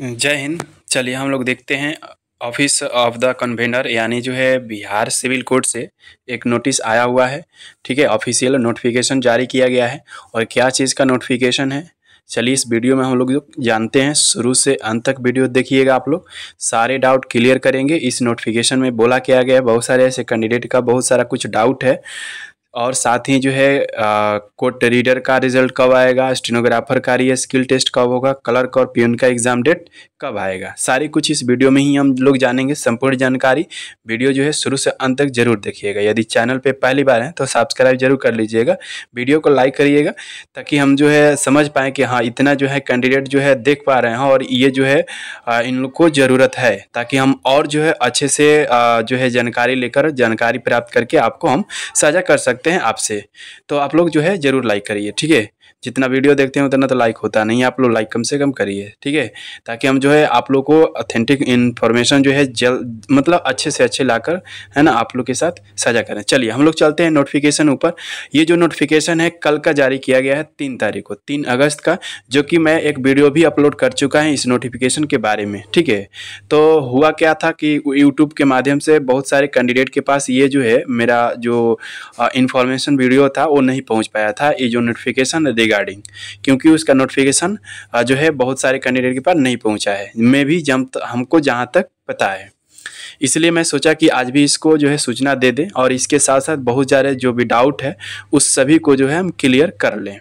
जय हिंद चलिए हम लोग देखते हैं ऑफिस ऑफ द कन्वेनर यानी जो है बिहार सिविल कोर्ट से एक नोटिस आया हुआ है ठीक है ऑफिशियल नोटिफिकेशन जारी किया गया है और क्या चीज़ का नोटिफिकेशन है चलिए इस वीडियो में हम लोग जो जानते हैं शुरू से अंत तक वीडियो देखिएगा आप लोग सारे डाउट क्लियर करेंगे इस नोटिफिकेशन में बोला क्या गया है बहुत सारे ऐसे कैंडिडेट का बहुत सारा कुछ डाउट है और साथ ही जो है कोर्ट रीडर का रिजल्ट कब आएगा स्टेनोग्राफर का रियल स्किल टेस्ट कब होगा कलर्क और पियन का एग्जाम डेट कब आएगा सारी कुछ इस वीडियो में ही हम लोग जानेंगे संपूर्ण जानकारी वीडियो जो है शुरू से अंत तक जरूर देखिएगा यदि चैनल पे पहली बार हैं तो सब्सक्राइब जरूर कर लीजिएगा वीडियो को लाइक करिएगा ताकि हम जो है समझ पाएँ कि हाँ इतना जो है कैंडिडेट जो है देख पा रहे हैं और ये जो है इन लोग को ज़रूरत है ताकि हम और जो है अच्छे से जो है जानकारी लेकर जानकारी प्राप्त करके आपको हम साझा कर सकते करते हैं आपसे तो आप लोग जो है ज़रूर लाइक करिए ठीक है जितना वीडियो देखते हैं उतना तो लाइक होता नहीं आप लोग लाइक कम से कम करिए ठीक है ताकि हम जो है आप लोग को ऑथेंटिक इन्फॉर्मेशन जो है जल मतलब अच्छे से अच्छे लाकर है ना आप लोग के साथ साझा करें चलिए हम लोग चलते हैं नोटिफिकेशन ऊपर ये जो नोटिफिकेशन है कल का जारी किया गया है तीन तारीख को तीन अगस्त का जो कि मैं एक वीडियो भी अपलोड कर चुका है इस नोटिफिकेशन के बारे में ठीक है तो हुआ क्या था कि यूट्यूब के माध्यम से बहुत सारे कैंडिडेट के पास ये जो है मेरा जो इन्फॉर्मेशन वीडियो था वो नहीं पहुँच पाया था ये जो नोटिफिकेशन रिगार्डिंग क्योंकि उसका नोटिफिकेशन जो है बहुत सारे कैंडिडेट के पास नहीं पहुंचा है मैं भी जम हमको जहां तक पता है इसलिए मैं सोचा कि आज भी इसको जो है सूचना दे दें और इसके साथ साथ बहुत सारे जो भी डाउट है उस सभी को जो है हम क्लियर कर लें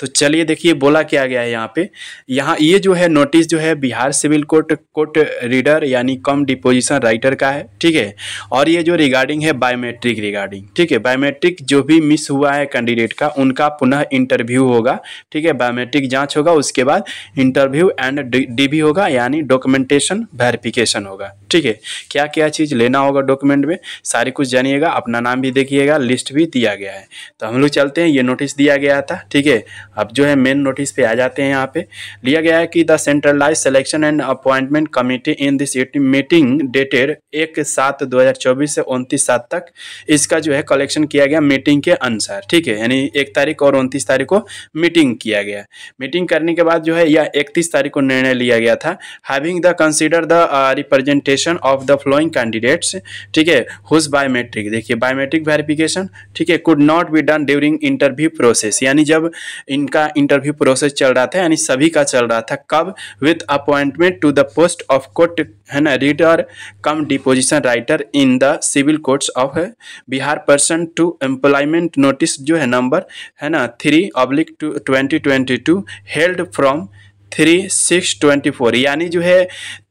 तो चलिए देखिए बोला क्या गया है यहाँ पे यहाँ ये जो है नोटिस जो है Bihar civil court court reader यानी कम डिपोजिशन राइटर का है ठीक है और ये जो रिगार्डिंग है बायोमेट्रिक रिगार्डिंग ठीक है बायोमेट्रिक जो भी मिस हुआ है कैंडिडेट का उनका पुनः इंटरव्यू होगा ठीक है बायोमेट्रिक जाँच होगा उसके बाद इंटरव्यू एंड डी होगा यानी डॉक्यूमेंटेशन वेरिफिकेशन होगा ठीक है क्या क्या चीज़ लेना होगा डॉक्यूमेंट में सारी कुछ जानिएगा अपना नाम भी देखिएगा लिस्ट भी दिया गया है तो हम लोग चलते हैं ये नोटिस दिया गया था ठीक है अब जो है मेन नोटिस पे आ जाते हैं यहाँ पे लिया गया है कि the centralise selection and appointment committee in this meeting dated एक सात दो हज़ार चौबीस से उनतीस सात तक इसका जो है कलेक्शन किया गया मीटिंग के अनुसार ठीक है यानी एक तारीख और उनतीस तारीख को मीटिंग किया गया मीटिंग करने के बाद जो है यह इकतीस तारीख को निर्णय लिया गया था having the consider the representation of the following candidates ठीक है हुज बायोमेट्रिक देखिए बायोमेट्रिक वेरिफिकेशन ठीक है could not be done during interview process यानी जब इनका इंटरव्यू प्रोसेस चल रहा था यानी सभी का चल रहा था कब with appointment to the post of court है ना reader cum deposition writer in the civil courts of Bihar pursuant to employment notice जो है नंबर है ना three public two twenty twenty two held from three six twenty four यानी जो है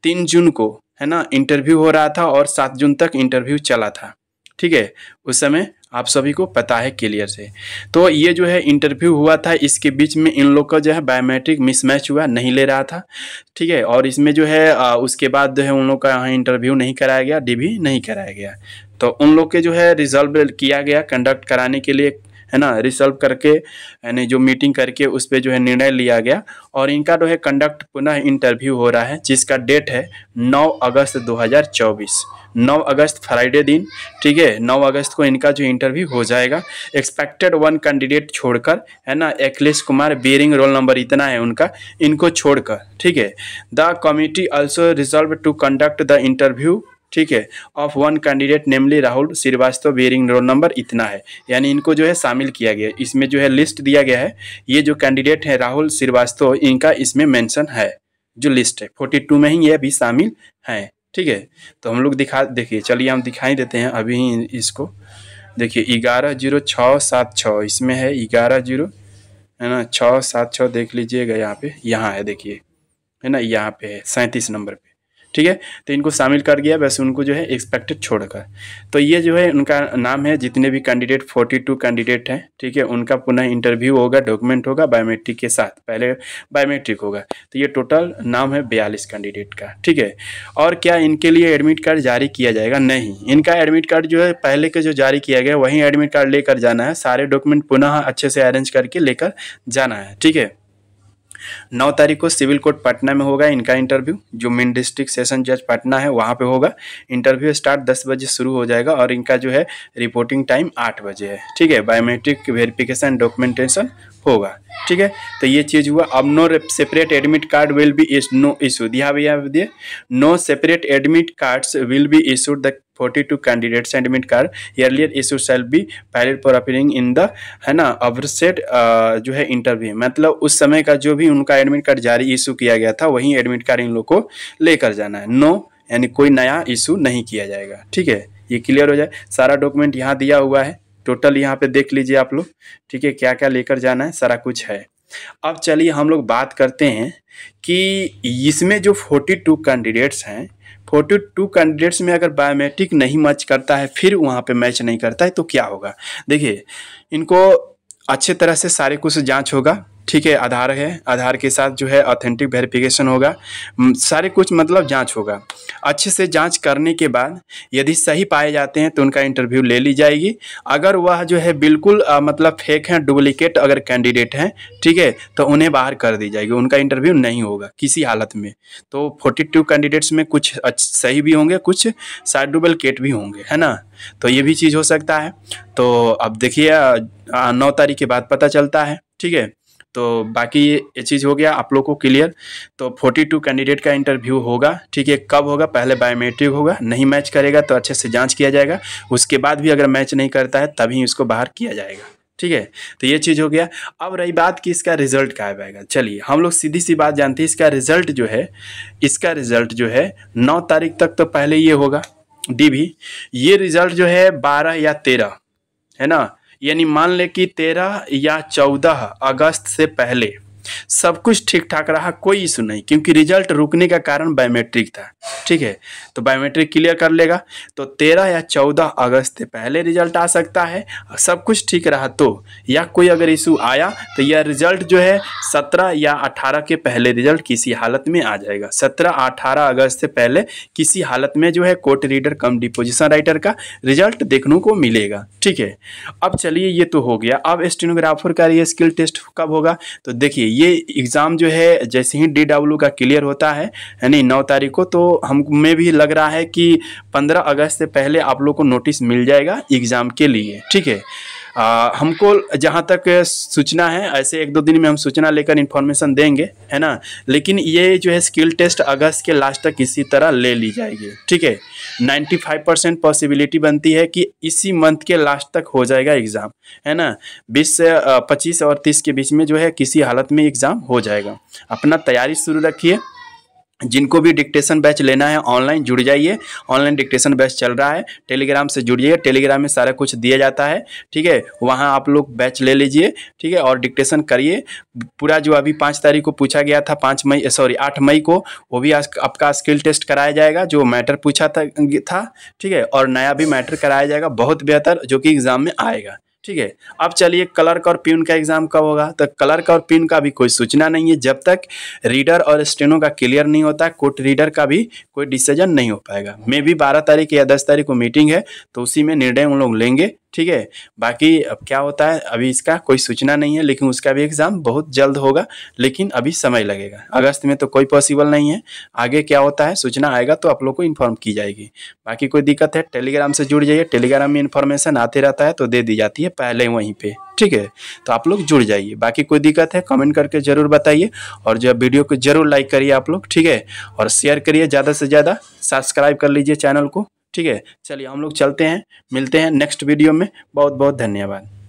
तीन जून को है ना इंटरव्यू हो रहा था और सात जून तक इंटरव्यू चला था ठीक है उस समय आप सभी को पता है क्लियर से तो ये जो है इंटरव्यू हुआ था इसके बीच में इन लोग का जो है बायोमेट्रिक मिसमैच हुआ नहीं ले रहा था ठीक है और इसमें जो है आ, उसके बाद जो है उन लोग का यहाँ इंटरव्यू नहीं कराया गया डीबी नहीं कराया गया तो उन लोग के जो है रिजल्व किया गया कंडक्ट कराने के लिए है ना रिसॉल्व करके यानी जो मीटिंग करके उस पर जो है निर्णय लिया गया और इनका जो है कंडक्ट पुनः इंटरव्यू हो रहा है जिसका डेट है 9 अगस्त 2024 9 अगस्त फ्राइडे दिन ठीक है 9 अगस्त को इनका जो इंटरव्यू हो जाएगा एक्सपेक्टेड वन कैंडिडेट छोड़कर है ना Akhilesh Kumar bearing roll number इतना है उनका इनको छोड़कर ठीक है the committee also resolve to conduct the interview ठीक है of one candidate namely Rahul Srivastava bearing roll number इतना है यानी इनको जो है शामिल किया गया इसमें जो है लिस्ट दिया गया है ये जो कैंडिडेट है राहुल श्रीवास्तव इनका इसमें मेंशन है जो लिस्ट है फोर्टी टू में ही ये भी शामिल हैं ठीक है तो हम लोग दिखा देखिए चलिए हम दिखाई देते हैं अभी ही इसको देखिए ग्यारह जीरो छः सात छः इसमें है ग्यारह जीरो है ना छः सात छः देख लीजिएगा यहाँ पे यहाँ है देखिए है ना यहाँ पे है सैंतीस नंबर पे ठीक है तो इनको शामिल कर गया वैसे उनको जो है एक्सपेक्टेड छोड़कर तो ये जो है उनका नाम है जितने भी कैंडिडेट 42 कैंडिडेट हैं ठीक है उनका पुनः इंटरव्यू होगा डॉक्यूमेंट होगा बायोमेट्रिक के साथ पहले बायोमेट्रिक होगा तो ये टोटल नाम है बयालीस कैंडिडेट का ठीक है और क्या इनके लिए एडमिट कार्ड जारी किया जाएगा नहीं इनका एडमिट कार्ड जो है पहले के जो जारी किया गया वहीं एडमिट कार्ड लेकर जाना है सारे डॉक्यूमेंट पुनः अच्छे से अरेंज करके लेकर जाना है ठीक है नौ तारीख को सिविल कोर्ट पटना में होगा इनका इंटरव्यू जो मेन डिस्ट्रिक्ट सेशन जज पटना है वहाँ पे होगा इंटरव्यू स्टार्ट दस बजे शुरू हो जाएगा और इनका जो है रिपोर्टिंग टाइम आठ बजे है ठीक है बायोमेट्रिक वेरिफिकेशन डॉक्यूमेंटेशन होगा ठीक है तो ये चीज़ हुआ अब no separate admit card will be is no issue दिया भैया दिए no separate admit cards will be issued the 42 candidates admit card earlier issue shall be valid for appearing in the है ना अवरसेट जो है इंटरव्यू मतलब उस समय का जो भी उनका एडमिट कार्ड जारी इशू किया गया था वहीं एडमिट कार्ड इन लोग को लेकर जाना है नो यानी कोई नया इशू नहीं किया जाएगा ठीक है ये क्लियर हो जाए सारा डॉक्यूमेंट यहाँ दिया हुआ है टोटल यहाँ पे देख लीजिए आप लोग ठीक है क्या क्या लेकर जाना है सारा कुछ है अब चलिए हम लोग बात करते हैं कि इसमें जो 42 कैंडिडेट्स हैं 42 कैंडिडेट्स में अगर बायोमेट्रिक नहीं मैच करता है फिर वहाँ पे मैच नहीं करता है तो क्या होगा देखिए इनको अच्छे तरह से सारे कुछ जांच होगा ठीक है आधार है आधार के साथ जो है ऑथेंटिक वेरिफिकेशन होगा सारे कुछ मतलब जांच होगा अच्छे से जांच करने के बाद यदि सही पाए जाते हैं तो उनका इंटरव्यू ले ली जाएगी अगर वह जो है बिल्कुल आ, मतलब फेक हैं डुप्लीकेट अगर कैंडिडेट हैं ठीक है तो उन्हें बाहर कर दी जाएगी उनका इंटरव्यू नहीं होगा किसी हालत में तो फोर्टी टू कैंडिडेट्स में कुछ सही भी होंगे कुछ साइड डुप्लीकेट भी होंगे है ना तो ये भी चीज़ हो सकता है तो अब देखिए नौ तारीख के बाद पता चलता है ठीक है तो बाकी ये चीज़ हो गया आप लोग को क्लियर तो 42 कैंडिडेट का इंटरव्यू होगा ठीक है कब होगा पहले बायोमेट्रिक होगा नहीं मैच करेगा तो अच्छे से जांच किया जाएगा उसके बाद भी अगर मैच नहीं करता है तभी उसको बाहर किया जाएगा ठीक है तो ये चीज़ हो गया अब रही बात कि इसका रिजल्ट क्या आएगा चलिए हम लोग सीधी सी बात जानते हैं इसका रिजल्ट जो है इसका रिजल्ट जो है नौ तारीख तक तो पहले ये होगा डी भी ये रिजल्ट जो है बारह या तेरह है ना यानी मान लें कि तेरह या चौदह अगस्त से पहले सब कुछ ठीक ठाक रहा कोई इशू नहीं क्योंकि रिजल्ट रुकने का कारण बायोमेट्रिक था ठीक है तो बायोमेट्रिक क्लियर कर लेगा तो तेरह या चौदह अगस्त से पहले रिजल्ट आ सकता है सब कुछ ठीक रहा तो या कोई अगर इशू आया तो यह रिजल्ट जो है सत्रह या अठारह के पहले रिजल्ट किसी हालत में आ जाएगा सत्रह अठारह अगस्त से पहले किसी हालत में जो है court reader cum deposition writer का रिजल्ट देखने को मिलेगा ठीक है अब चलिए ये तो हो गया अब स्टेनोग्राफर का ये स्किल टेस्ट कब होगा तो देखिए ये एग्ज़ाम जो है जैसे ही डी डब्ल्यू का क्लियर होता है यानी नौ तारीख को तो हमें भी लग रहा है कि पंद्रह अगस्त से पहले आप लोग को नोटिस मिल जाएगा एग्ज़ाम के लिए ठीक है आ, हमको जहाँ तक सूचना है ऐसे एक दो दिन में हम सूचना लेकर इन्फॉर्मेशन देंगे है ना लेकिन ये जो है स्किल टेस्ट अगस्त के लास्ट तक इसी तरह ले ली जाएगी ठीक है 95 परसेंट पॉसिबिलिटी बनती है कि इसी मंथ के लास्ट तक हो जाएगा एग्ज़ाम है ना 20 से 25 और 30 के बीच में जो है किसी हालत में एग्ज़ाम हो जाएगा अपना तैयारी शुरू रखिए जिनको भी डिक्टेशन बैच लेना है ऑनलाइन जुड़ जाइए ऑनलाइन डिक्टेशन बैच चल रहा है टेलीग्राम से जुड़िए टेलीग्राम में सारा कुछ दिया जाता है ठीक है वहाँ आप लोग बैच ले लीजिए ठीक है और डिक्टेशन करिए पूरा जो अभी पाँच तारीख को पूछा गया था पाँच मई सॉरी आठ मई को वो भी आज आपका स्किल टेस्ट कराया जाएगा जो मैटर पूछा था ठीक है और नया भी मैटर कराया जाएगा बहुत बेहतर जो कि एग्ज़ाम में आएगा ठीक है अब चलिए क्लर्क और प्यून का एग्जाम कब होगा तो क्लर्क और प्यून का भी कोई सूचना नहीं है जब तक रीडर और स्टेनो का क्लियर नहीं होता कोर्ट रीडर का भी कोई डिसीजन नहीं हो पाएगा मे भी बारह तारीख या दस तारीख को मीटिंग है तो उसी में निर्णय उन लोग लेंगे ठीक है बाकी अब क्या होता है अभी इसका कोई सूचना नहीं है लेकिन उसका भी एग्ज़ाम बहुत जल्द होगा लेकिन अभी समय लगेगा अगस्त में तो कोई पॉसिबल नहीं है आगे क्या होता है सूचना आएगा तो आप लोग को इन्फॉर्म की जाएगी बाकी कोई दिक्कत है टेलीग्राम से जुड़ जाइए टेलीग्राम में इन्फॉर्मेशन आते रहता है तो दे दी जाती है पहले वहीं पर ठीक है तो आप लोग जुड़ जाइए बाकी कोई दिक्कत है कमेंट करके ज़रूर बताइए और जो वीडियो को ज़रूर लाइक करिए आप लोग ठीक है और शेयर करिए ज़्यादा से ज़्यादा सब्सक्राइब कर लीजिए चैनल को ठीक है चलिए हम लोग चलते हैं मिलते हैं नेक्स्ट वीडियो में बहुत बहुत धन्यवाद